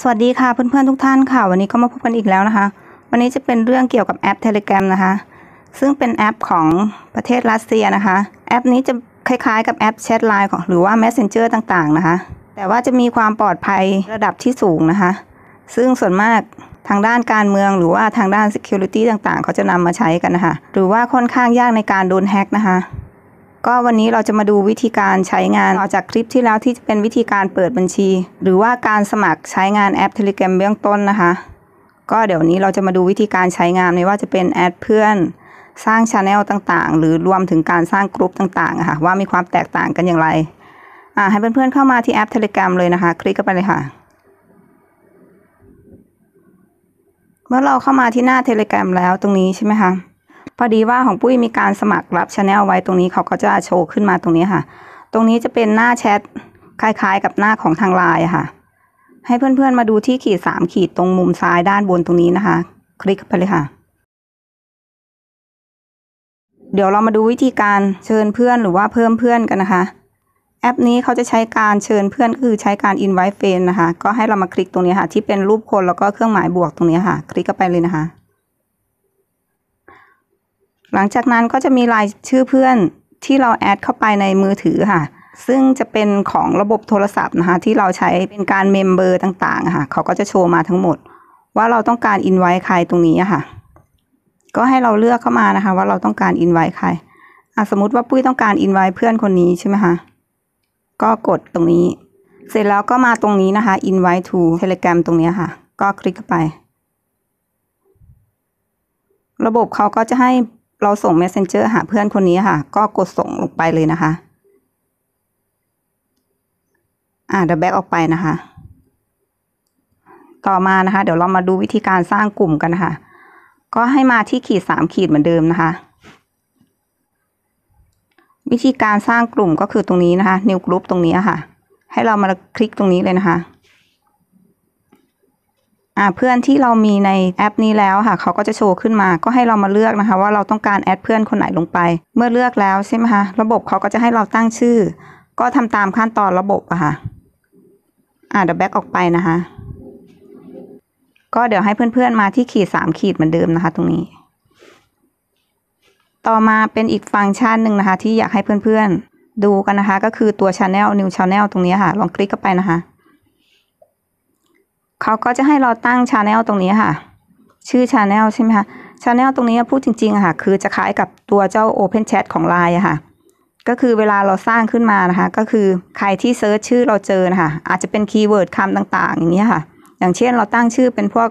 สวัสดีค่ะเพื่อนเพื่อนทุกท่านค่ะ วันนี้ก็มาพบกันอีกแล้วนะคะ วันนี้จะเป็นเรื่องเกี่ยวกับแอป Telegram นะคะ ซึ่งเป็นแอปของประเทศรัสเซียนะคะ แอปนี้จะคล้ายๆ กับแอปแชทไลน์ของหรือว่า Messenger ต่างๆ นะคะ แต่ว่าจะมีความปลอดภัยระดับที่สูงนะคะ ซึ่งส่วนมากทางด้านการเมืองหรือว่าทางด้าน Security ต่างๆ เขาจะนำมาใช้กันนะคะ หรือว่าค่อนข้างยากในการโดนแฮกนะคะก็วันนี้เราจะมาดูวิธีการใช้งานออกจากคลิปที่แล้วที่จะเป็นวิธีการเปิดบัญชี หรือว่าการสมัครใช้งานแอป Telegram เบื้องต้นนะคะก็เดี๋ยวนี้เราจะมาดูวิธีการใช้งาน ไม่ว่าจะเป็นแอดเพื่อนสร้างชาแนลต่างๆหรือรวมถึงการสร้างกลุ่มต่างๆค่ะว่ามีความแตกต่างกันอย่างไรอ่าให้เพื่อนๆ เข้ามาที่แอป Telegram เลยนะคะ คลิกเข้าไปเลยค่ะเมื่อเราเข้ามาที่หน้า Telegram แล้วตรงนี้ใช่ไหมคะพอดีว่าของปุ้ยมีการสมัครรับชาแนลไว้ตรงนี้เขาก็จะโชว์ขึ้นมาตรงนี้ค่ะตรงนี้จะเป็นหน้าแชทคล้ายๆกับหน้าของทางไลน์ค่ะ ให้เพื่อนๆมาดูที่ขีดสามขีดตรงมุมซ้ายด้านบนตรงนี้นะคะ คลิกไปเลยค่ะ เดี๋ยวเรามาดูวิธีการเชิญเพื่อนหรือว่าเพิ่มเพื่อนกันนะคะ แอปนี้เขาจะใช้การเชิญเพื่อนก็คือใช้การ invite friend นะคะ ก็ให้เรามาคลิกตรงนี้ค่ะ ที่เป็นรูปคนแล้วก็เครื่องหมายบวกตรงนี้ค่ะ คลิกเข้าไปเลยนะคะหลังจากนั้นก็จะมีรายชื่อเพื่อนที่เราแอดเข้าไปในมือถือค่ะ ซึ่งจะเป็นของระบบโทรศัพท์นะคะ ที่เราใช้เป็นการเมมเบอร์ต่างๆค่ะ เขาก็จะโชว์มาทั้งหมด ว่าเราต้องการอินไว้ใครตรงนี้ค่ะ ก็ให้เราเลือกเข้ามานะคะ ว่าเราต้องการอินไว้ใครสมมติว่าปุ้ยต้องการอินไว้เพื่อนคนนี้ใช่ไหมคะ ก็กดตรงนี้ เสร็จแล้วก็มาตรงนี้นะคะ invite to telegram ตรงนี้ค่ะ ก็คลิกเข้าไป ระบบเขาก็จะให้เราส่ง Messenger หาเพื่อนคนนี้ค่ะ ก็กดส่งลงไปเลยนะคะ อ่าเดยวแบ็กออกไปนะคะ ต่อมานะคะ เดี๋ยวเรามาดูวิธีการสร้างกลุ่มกันนะคะก็ให้มาที่ขีดสามขีดเหมือนเดิมนะคะ วิธีการสร้างกลุ่มก็คือตรงนี้นะคะ new group ตรงนี้ค่ะ ให้เรามาคลิกตรงนี้เลยนะคะเพื่อนที่เรามีในแอปนี้แล้วค่ะ เขาก็จะโชว์ขึ้นมา ก็ให้เรามาเลือกนะคะ ว่าเราต้องการแอดเพื่อนคนไหนลงไป เมื่อเลือกแล้วใช่ไหมคะ ระบบเขาก็จะให้เราตั้งชื่อ ก็ทำตามขั้นตอนระบบอะค่ะอ่าเดี๋ยวแบ็กออกไปนะคะ ก็เดี๋ยวให้เพื่อนๆมาที่ขีดสามขีดเหมือนเดิมนะคะ ตรงนี้ ต่อมาเป็นอีกฟังก์ชันหนึ่งนะคะ ที่อยากให้เพื่อนๆ ดูกันนะคะ ก็คือตัว Channel New Channel ตรงนี้ค่ะ ลองคลิกเข้าไปนะคะเขาก็จะให้เราตั้งชาแนลตรงนี้ค่ะ ชื่อชาแนลใช่ไหมคะชาแนลตรงนี้พูดจริงๆค่ะ คือจะคล้ายกับตัวเจ้า Open Chat ของ l ล n e ค่ะ ก็คือเวลาเราสร้างขึ้นมานะคะ ก็คือใครที่เซิร์ชชื่อเราเจอนะคะอาจจะเป็นคีย์เวิร์ดคำต่างๆอย่างนี้ค่ะ อย่างเช่นเราตั้งชื่อเป็นพวก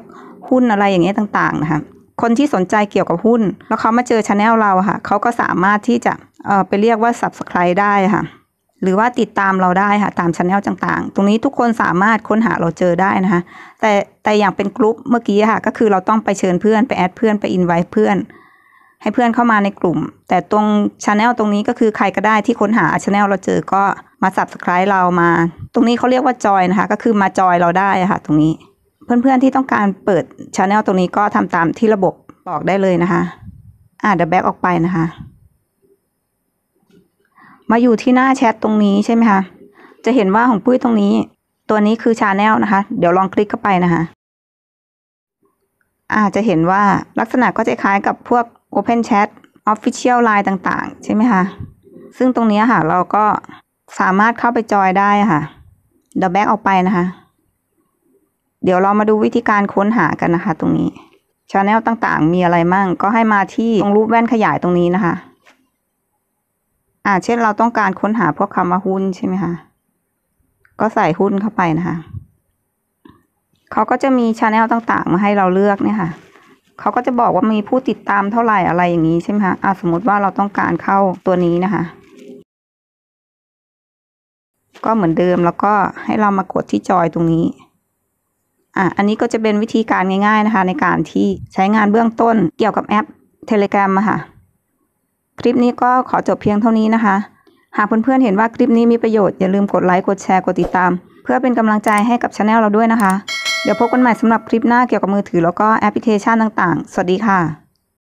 หุ้นอะไรอย่างเงี้ยต่างๆนะคะคนที่สนใจเกี่ยวกับหุ้น แล้วเขามาเจอชาแนลเราค่ะเขาก็สามารถที่จะไปเรียกว่า Subscribe ได้ค่ะหรือว่าติดตามเราได้ค่ะ ตามชั้นแนลต่าง ๆ ตรงนี้ทุกคนสามารถค้นหาเราเจอได้นะคะ แต่แต่อย่างเป็นกลุ่มเมื่อกี้ค่ะ ก็คือเราต้องไปเชิญเพื่อนไปแอดเพื่อนไปอินไว้เพื่อน ให้เพื่อนเข้ามาในกลุ่ม แต่ตรงชาแนลตรงนี้ก็คือใครก็ได้ที่ค้นหาชาแนลเราเจอก็มา subscribe เรามา ตรงนี้เขาเรียกว่าจอยนะคะก็คือมาจอยเราได้ค่ะตรงนี้เพื่อนๆที่ต้องการเปิดชาแนลตรงนี้ก็ทำตามที่ระบบบอกได้เลยนะคะอ่าเดี๋ยวแบ็กออกไปนะคะมาอยู่ที่หน้าแชทตรงนี้ใช่ไหมคะ จะเห็นว่าของปุ้ยตรงนี้ ตัวนี้คือชาแนลนะคะ เดี๋ยวลองคลิกเข้าไปนะคะอาจจะเห็นว่าลักษณะก็จะคล้ายกับพวก Open Chat Official Line ต่างๆ ใช่ไหมคะ ซึ่งตรงนี้ค่ะ เราก็สามารถเข้าไปจอยได้ค่ะเดี๋ยวแบ็กออกไปนะคะ เดี๋ยวเรามาดูวิธีการค้นหากันนะคะตรงนี้ชาแนลต่างๆ มีอะไรมั่ง ก็ให้มาที่ตรงรูปแว่นขยายตรงนี้นะคะอ่าเช่นเราต้องการค้นหาพวกคำว่าหุ้นใช่ไหมคะ ก็ใส่หุ้นเข้าไปนะคะ เขาก็จะมีชาแนลต่างๆ มาให้เราเลือกเนี่ยค่ะ เขาก็จะบอกว่ามีผู้ติดตามเท่าไหร่อะไรอย่างนี้ใช่ไหมคะอ่าสมมติว่าเราต้องการเข้าตัวนี้นะคะ ก็เหมือนเดิมแล้วก็ให้เรามากดที่จอยตรงนี้ อ่ะอันนี้ก็จะเป็นวิธีการง่าย ๆนะคะ ในการที่ใช้งานเบื้องต้นเกี่ยวกับแอป Telegram มะค่ะคลิปนี้ก็ขอจบเพียงเท่านี้นะคะ หากเพื่อนๆ เห็นว่าคลิปนี้มีประโยชน์ อย่าลืมกดไลค์ กดแชร์ กดติดตาม เพื่อเป็นกำลังใจให้กับช anel เราด้วยนะคะ เดี๋ยวพบกันใหม่สำหรับคลิปหน้าเกี่ยวกับมือถือแล้วก็แอปพลิเคชันต่างๆ สวัสดีค่ะ